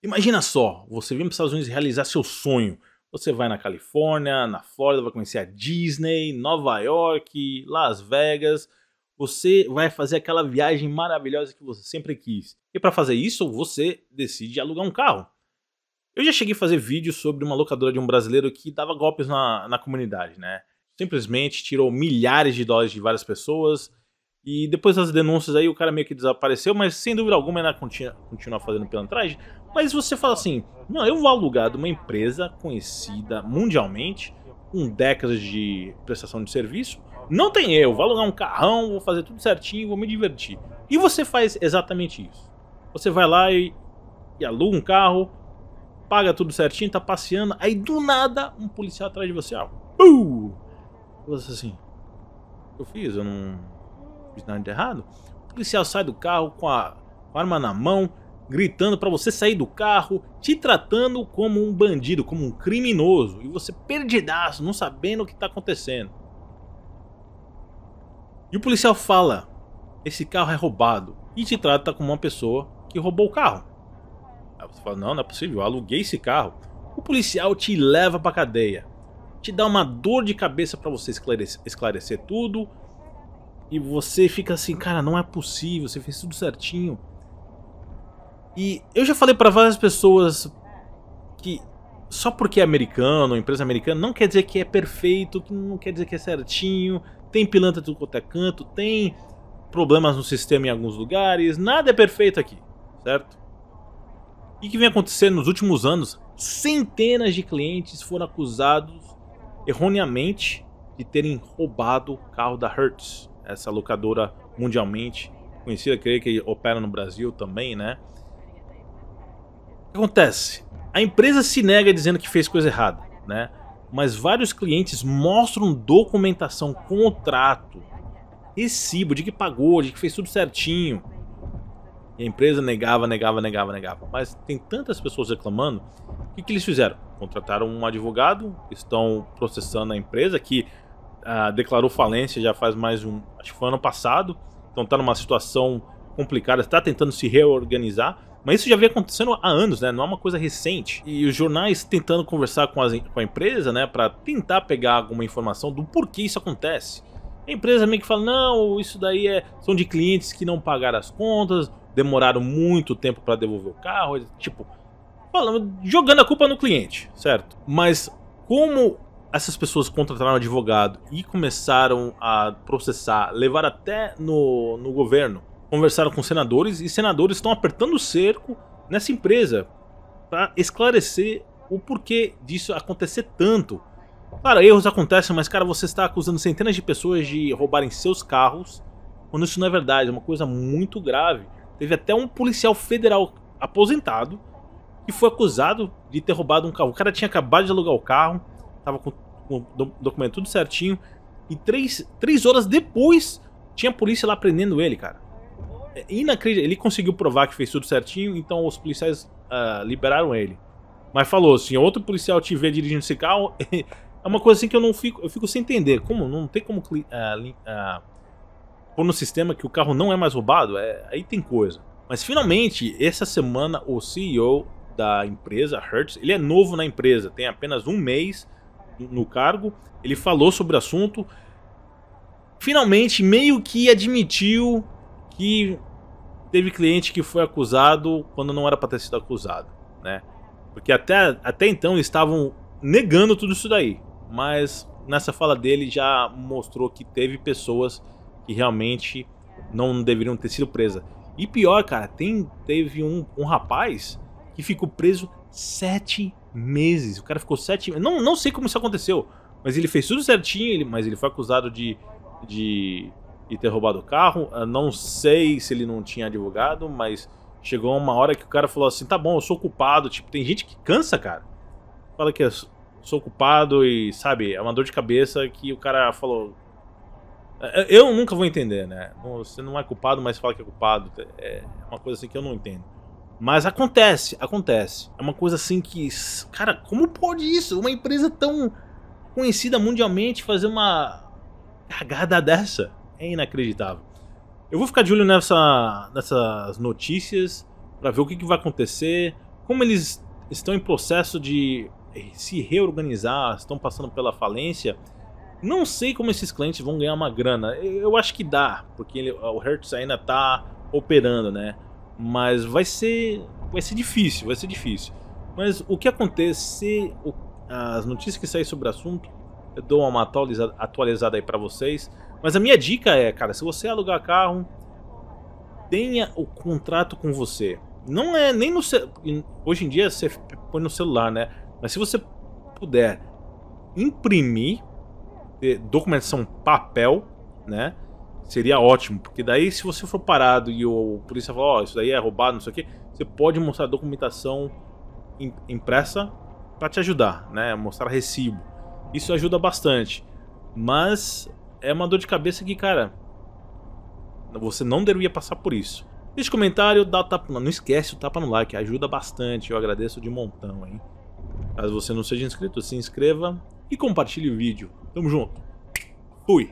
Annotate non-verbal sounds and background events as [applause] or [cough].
Imagina só, você vem para os Estados Unidos realizar seu sonho. Você vai na Califórnia, na Flórida, vai conhecer a Disney, Nova York, Las Vegas. Você vai fazer aquela viagem maravilhosa que você sempre quis. E para fazer isso, você decide alugar um carro. Eu já cheguei a fazer vídeos sobre uma locadora de um brasileiro que dava golpes na, na comunidade, né? Simplesmente tirou milhares de dólares de várias pessoas e depois das denúncias aí, o cara meio que desapareceu, mas sem dúvida alguma ainda continua, continua fazendo pilantragem. Mas você fala assim: não, eu vou alugar de uma empresa conhecida mundialmente, com décadas de prestação de serviço. Não tem eu, vou alugar um carrão, vou fazer tudo certinho, vou me divertir. E você faz exatamente isso. Você vai lá e, e aluga um carro, paga tudo certinho, tá passeando, aí do nada um policial atrás de você, ó. Uh! Você assim, eu fiz, eu não fiz tá nada errado. O policial sai do carro com a arma na mão, gritando para você sair do carro, te tratando como um bandido, como um criminoso, e você perdidaço, não sabendo o que está acontecendo. E o policial fala: esse carro é roubado, e te trata como uma pessoa que roubou o carro. Aí você fala: não, não é possível, eu aluguei esse carro. O policial te leva para cadeia, te dá uma dor de cabeça para você esclarecer, esclarecer tudo, e você fica assim, cara, não é possível, você fez tudo certinho. E eu já falei para várias pessoas que só porque é americano, empresa americana, não quer dizer que é perfeito, não quer dizer que é certinho, tem pilantra do quanto é canto, tem problemas no sistema em alguns lugares, nada é perfeito aqui, certo? E que vem acontecendo nos últimos anos, centenas de clientes foram acusados erroneamente de terem roubado o carro da Hertz essa locadora mundialmente conhecida, creio que opera no Brasil também, né? O que acontece? A empresa se nega dizendo que fez coisa errada, né? Mas vários clientes mostram documentação, contrato, recibo de que pagou, de que fez tudo certinho. E a empresa negava, negava, negava, negava. Mas tem tantas pessoas reclamando. O que, que eles fizeram? Contrataram um advogado, estão processando a empresa que ah, declarou falência já faz mais um. Acho que foi ano passado. Então está numa situação complicada, está tentando se reorganizar. Mas isso já vem acontecendo há anos, né? Não é uma coisa recente. E os jornais tentando conversar com, as, com a empresa, né? Para tentar pegar alguma informação do porquê isso acontece. A empresa meio que fala: não, isso daí é, são de clientes que não pagaram as contas, demoraram muito tempo para devolver o carro. Tipo, falando, jogando a culpa no cliente, certo? Mas como essas pessoas contrataram um advogado e começaram a processar, levar até no, no governo, conversaram com senadores e senadores estão apertando o cerco nessa empresa para esclarecer o porquê disso acontecer tanto. Claro, erros acontecem, mas cara, você está acusando centenas de pessoas de roubarem seus carros, quando isso não é verdade, é uma coisa muito grave. Teve até um policial federal aposentado que foi acusado de ter roubado um carro. O cara tinha acabado de alugar o carro, Tava com o documento tudo certinho. E três, três horas depois tinha a polícia lá prendendo ele, cara. É inacreditável. Ele conseguiu provar que fez tudo certinho, então os policiais uh, liberaram ele. Mas falou assim: outro policial te vê dirigindo esse carro. [laughs] é uma coisa assim que eu não fico. Eu fico sem entender. Como? Não tem como uh, uh, pôr no sistema que o carro não é mais roubado? É, aí tem coisa. Mas finalmente, essa semana, o CEO da empresa, Hertz, ele é novo na empresa, tem apenas um mês no cargo, ele falou sobre o assunto, finalmente meio que admitiu que teve cliente que foi acusado quando não era para ter sido acusado, né? Porque até, até então estavam negando tudo isso daí, mas nessa fala dele já mostrou que teve pessoas que realmente não deveriam ter sido presas. E pior, cara, tem, teve um, um rapaz que ficou preso sete meses. O cara ficou sete. Não, não sei como isso aconteceu, mas ele fez tudo certinho, ele, mas ele foi acusado de, de, de ter roubado o carro. Eu não sei se ele não tinha advogado, mas chegou uma hora que o cara falou assim: tá bom, eu sou culpado. Tipo, tem gente que cansa, cara. Fala que eu é, sou culpado e, sabe, é uma dor de cabeça que o cara falou. É, eu nunca vou entender, né? Você não é culpado, mas fala que é culpado. É uma coisa assim que eu não entendo. Mas acontece, acontece. É uma coisa assim que. Cara, como pode isso? Uma empresa tão conhecida mundialmente fazer uma cagada dessa? É inacreditável. Eu vou ficar de olho nessa, nessas notícias para ver o que, que vai acontecer, como eles estão em processo de eh, se reorganizar, estão passando pela falência. Não sei como esses clientes vão ganhar uma grana. Eu acho que dá, porque ele, o Hertz ainda está operando, né? Mas vai ser, vai ser difícil, vai ser difícil. Mas o que acontece, as notícias que saem sobre o assunto, eu dou uma atualizada, atualizada aí para vocês. Mas a minha dica é, cara, se você alugar carro, tenha o contrato com você. Não é nem no hoje em dia você põe no celular, né? Mas se você puder imprimir documentação papel, né? Seria ótimo, porque daí se você for parado e o polícia falar, ó, oh, isso daí é roubado, não sei o quê, você pode mostrar documentação impressa para te ajudar, né? Mostrar recibo. Isso ajuda bastante. Mas é uma dor de cabeça que, cara, você não deveria passar por isso. Deixa o comentário, dá o tapa, não esquece o tapa no like, ajuda bastante, eu agradeço de montão, hein? Caso você não seja inscrito, se inscreva e compartilhe o vídeo. Tamo junto. Fui.